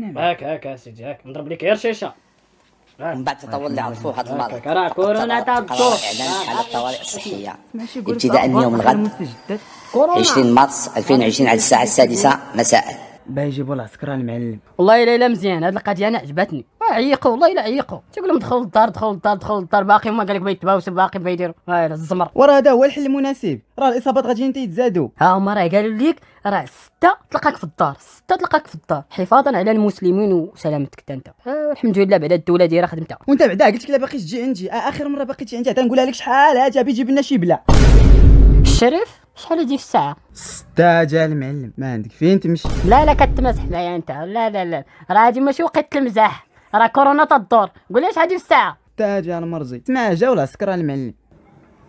نعم. هاك هاك اسيدي هاك نضرب لك غير شيشه من بعد التطور اللي عرفوه هذا المرض راه كورونا تضرب اعلان حاله الطوارئ الصحيه ابتداء من يوم الغد 20 مارس 2020 على الساعه السادسه مساء باه يجيبوا العسكر المعلم والله الا مزيان هاد القضيه انا عجبتني عيقوا والله الا عيقوا تيقول لهم دخل للدار دخل للدار دخل للدار باقي هما قال لك ما يتباوسوا باقي ما يديروا الزمر وراه هذا هو الحل المناسب راه الاصابات غادي يتزادوا ها هما راه قالوا ليك راه ستة تلقاك في الدار ستة تلقاك في الدار حفاظا على المسلمين وسلامتك حتى انت الحمد لله بعد الدوله دايره خدمتها وانت بعدا قلت لك لا باقي تجي عندي آه، اخر مره باقي تجي عندي تنقولها لك شحال هاتها بيجيب لنا شي بلا الشريف شحال هادي في الساعه ستة جا المعلم ما عندك فين تمشي لا لا كتمزح معايا انت لا لا لا راه هادي ماشي وقت المزاح راه كورونا تدور قول ليش الساعه تا الساعه انا المرزي سمع جا ولا سكر المعلم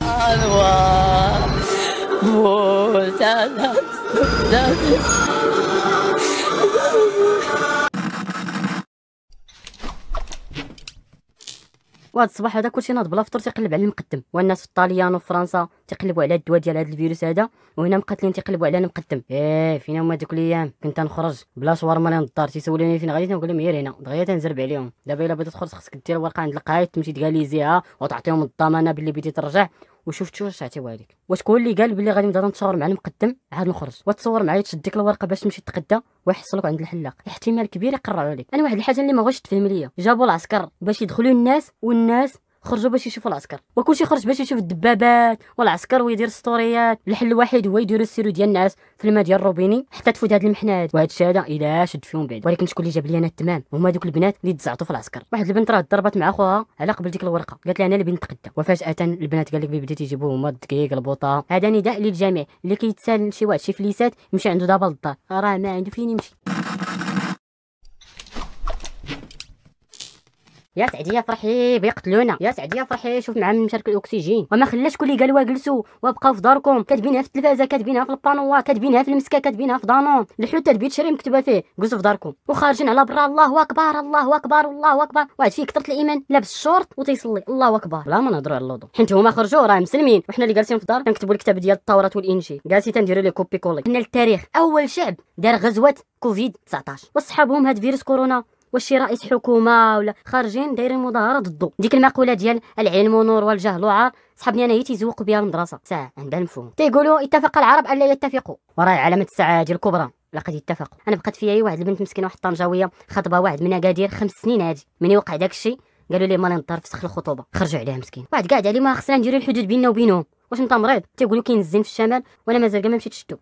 الوا وهاد الصباح هذا كلشي ناض بلا فطور تيقلب على المقدم والناس في الطاليان وفي فرنسا تيقلبوا على الدواء ديال هذا الفيروس هذا وهنا مقاتلين تيقلبوا على المقدم ايه فين هما دوك الايام كنت نخرج بلا شاورما لين الدار تيسولوني فين غادي تنقول لهم غير هنا دغيا تنزرب عليهم دابا الا بغيتي تخرج خصك دير ورقه عند القايد تمشي تقاليزيها وتعطيهم الضمانه باللي بغيتي ترجع وشفت شو رجعتي عليك وتكون اللي قال بلي غادي نبدا نتصور مع المقدم عاد نخرج وتصور معايا تشد ديك الورقه باش تمشي تتغدى ويحصلوك عند الحلاق احتمال كبير يقرعوا عليك انا واحد الحاجه اللي ما بغاش تفهم ليا جابوا العسكر باش يدخلوا الناس والناس خرجوا باش يشوفوا العسكر وكلشي خرج باش يشوف الدبابات والعسكر ويدير ستوريات الحل الوحيد هو يديروا السيرو ديال الناس في الماء ديال الروبيني حتى تفوت هاد المحناد وهاد الشيء هذا الا شد فيهم بعد ولكن شكون اللي جاب لي انا التمام هما دوك البنات اللي تزعطوا في العسكر واحد البنت راه ضربت مع خوها على قبل ديك الورقه قالت لها انا اللي بنت وفجاه البنات قال لك بديت يجيبوا هما الدقيق البوطه هذا نداء للجميع اللي كيتسال شي واحد شي فليسات يمشي عنده دابا للدار راه ما عنده فين يمشي يا سعديه فرحي بيقتلونا يا سعديه فرحي شوف معاهم مشارك الاكسجين وما خلاش كل اللي قالوا جلسوا وبقاو في داركم كاتبينها في التلفازه كاتبينها في البانوا كاتبينها في المسكه كاتبينها في دانون الحوت تدبير شري مكتوبه فيه جلسوا في داركم وخارجين على برا الله اكبر الله اكبر الله اكبر واحد فيه كثره الايمان لابس الشورت وتيصلي الله اكبر لا ما نهضروا على اللوضو حيت هما خرجوا راه مسلمين وحنا اللي جالسين في الدار كنكتبوا الكتاب ديال التوراة والانجيل جالسين تنديروا لي كوبي كولي حنا التاريخ اول شعب دار غزوه كوفيد 19 وصحابهم هاد فيروس كورونا واش شي رئيس حكومه ولا خارجين دايرين مظاهره ضده ديك المقوله ديال العلم نور والجهل عار انا هي تيزوقوا بها المدرسه ساعه عندها المفهوم تيقولوا اتفق العرب الا يتفقوا وراه علامه السعاده الكبرى لقد اتفقوا انا بقات فيا واحد البنت مسكينه واحد الطنجاويه خطبه واحد من اكادير خمس سنين هادي من وقع داك الشيء قالوا لي مالي نضطر فسخ الخطوبه خرجوا عليها مسكين واحد قاعد عليه ما خصنا نديروا الحدود بيننا وبينهم واش انت مريض تيقولوا كاين الزين في الشمال وانا مازال ما مشيت